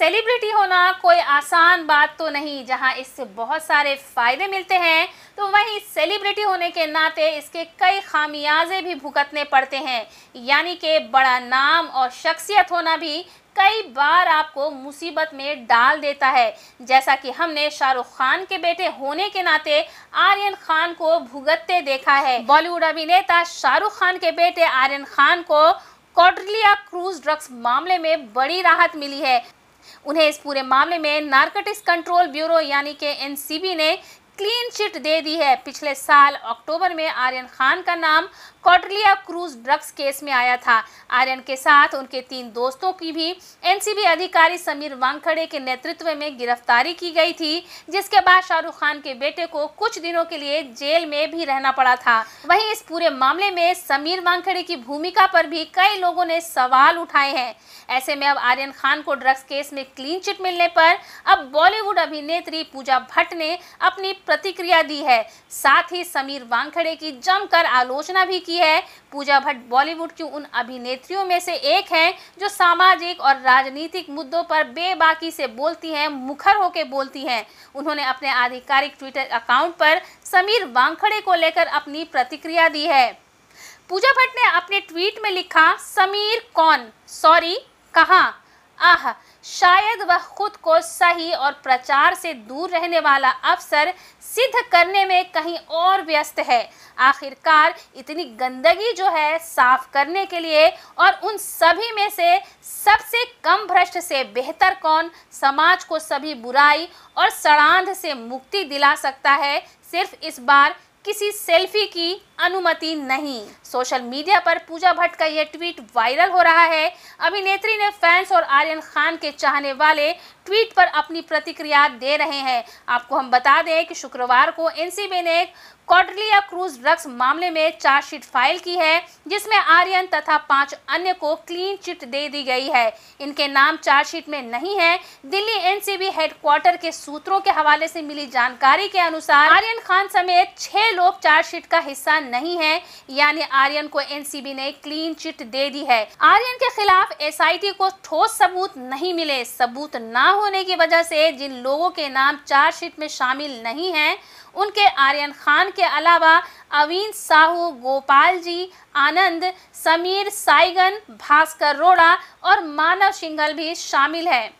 celebrity होना कोई आसान बात तो नहीं जहां इससे बहुत सारे फ़ायदे मिलते हैं तो वहीं सेलिब्रिटी होने के नाते इसके कई खामियाजे भी भुगतने पड़ते हैं यानी कि बड़ा नाम और शख्सियत होना भी कई बार आपको मुसीबत में डाल देता है जैसा कि हमने शाहरुख खान के बेटे होने के नाते आर्यन खान को भुगतते देखा है बॉलीवुड अभिनेता शाहरुख खान के बेटे आर्यन खान को कॉटलिया क्रूज ड्रग्स मामले में बड़ी राहत मिली है उन्हें इस पूरे मामले में नारकोटिक्स कंट्रोल ब्यूरो यानी कि एनसीबी ने क्लीन चिट दे दी है पिछले साल अक्टूबर में आर्यन खान का नाम कॉटलिया क्रूज ड्रग्स केस में आया था आर्यन के साथ उनके तीन दोस्तों की भी एनसीबी अधिकारी समीर वांगखड़े के नेतृत्व में गिरफ्तारी की गई थी जिसके बाद शाहरुख खान के बेटे को कुछ दिनों के लिए जेल में भी रहना पड़ा था वही इस पूरे मामले में समीर वांगखड़े की भूमिका पर भी कई लोगों ने सवाल उठाए हैं ऐसे में अब आर्यन खान को ड्रग्स केस में क्लीन चिट मिलने पर अब बॉलीवुड अभिनेत्री पूजा भट्ट ने अपनी प्रतिक्रिया दी है साथ ही समीर वांगखड़े की जमकर आलोचना भी की है पूजा भट्ट बॉलीवुड की उन अभिनेत्रियों में से एक है जो सामाजिक और राजनीतिक मुद्दों पर बेबाकी से बोलती हैं मुखर होकर बोलती हैं उन्होंने अपने आधिकारिक ट्विटर अकाउंट पर समीर वांगखड़े को लेकर अपनी प्रतिक्रिया दी है पूजा भट्ट ने अपने ट्वीट में लिखा समीर कौन सॉरी कहाँ आह शायद वह खुद को सही और प्रचार से दूर रहने वाला अफसर सिद्ध करने में कहीं और व्यस्त है आखिरकार इतनी गंदगी जो है साफ करने के लिए और उन सभी में से सबसे कम भ्रष्ट से बेहतर कौन समाज को सभी बुराई और सड़ांध से मुक्ति दिला सकता है सिर्फ इस बार किसी सेल्फी की अनुमति नहीं सोशल मीडिया पर पूजा भट्ट का यह ट्वीट वायरल हो रहा है अभिनेत्री ने फैंस और आर्यन खान के चाहने वाले ट्वीट पर अपनी प्रतिक्रिया दे रहे हैं आपको हम बता दें कि शुक्रवार को एनसीबी ने कॉडलिया क्रूज ड्रग्स मामले में चार्जशीट फाइल की है जिसमें आर्यन तथा पांच अन्य को क्लीन चिट दे दी गई है इनके नाम चार्जशीट में नहीं है दिल्ली एनसीबी हेडक्वार्टर के सूत्रों के हवाले से मिली जानकारी के अनुसार आर्यन खान समेत छह लोग चार्जशीट का हिस्सा नहीं है यानी आर्यन को एनसीबी ने क्लीन चिट दे दी है आर्यन के खिलाफ एसआईटी को ठोस सबूत नहीं मिले सबूत ना होने की वजह से जिन लोगों के नाम चार्जशीट में शामिल नहीं है उनके आर्यन खान के अलावा अवीन साहू गोपाल जी आनंद समीर साइगन भास्कर रोड़ा और मानव सिंघल भी शामिल है